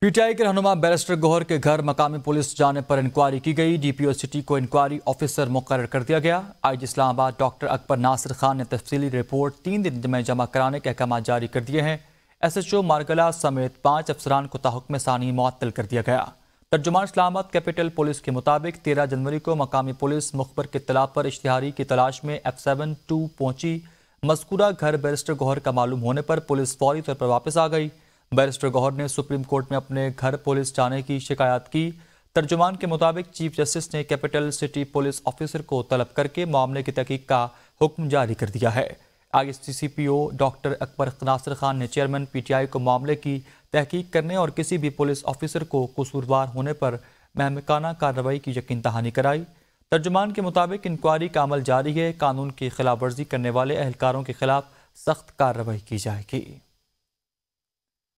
PTI के रहनुमा barrister Gohar के घर मकामी पुलिस जाने पर इंक्वायरी की गई डीपीओ सिटी को इंक्वायरी ऑफिसर मुकर कर दिया गया जी इस्लामाबाद डॉक्टर अकबर नासिर खान ने तफसीली रिपोर्ट तीन दिन में जमा कराने के अहकाम जारी कर दिए हैं एसएचओ मारगला समेत पाँच अफसरान को ताहक में सानी मुअत्तल कर दिया गया तर्जुमान इस्लामाबाद कैपिटल पुलिस के मुताबिक तेरह जनवरी को मकामी पुलिस मुखबर के तलाब पर इश्तहारी की तलाश में एफ सेवन टू पहुंची मस्कूरा घर बैरिस्टर गोहर का मालूम होने पर पुलिस फौरी तौर पर वापस आ गई बैरिस्टर गौहर ने सुप्रीम कोर्ट में अपने घर पुलिस जाने की शिकायत की तर्जुमान के मुताबिक चीफ जस्टिस ने कैपिटल सिटी पुलिस ऑफिसर को तलब करके मामले की तहकीक का हुक्म जारी कर दिया है I S T C P O doctor Akbar Nasir Khan ने चेयरमैन पी टी आई को मामले की तहकीक करने और किसी भी पुलिस ऑफिसर को कसूरवार होने पर महमकाना कार्रवाई की यकीन दहानी कराई तर्जुमान के मुताबिक इंक्वायरी का अमल जारी है कानून की खिलाफवर्जी करने वाले एहलकारों के खिलाफ सख्त कार्रवाई की जाएगी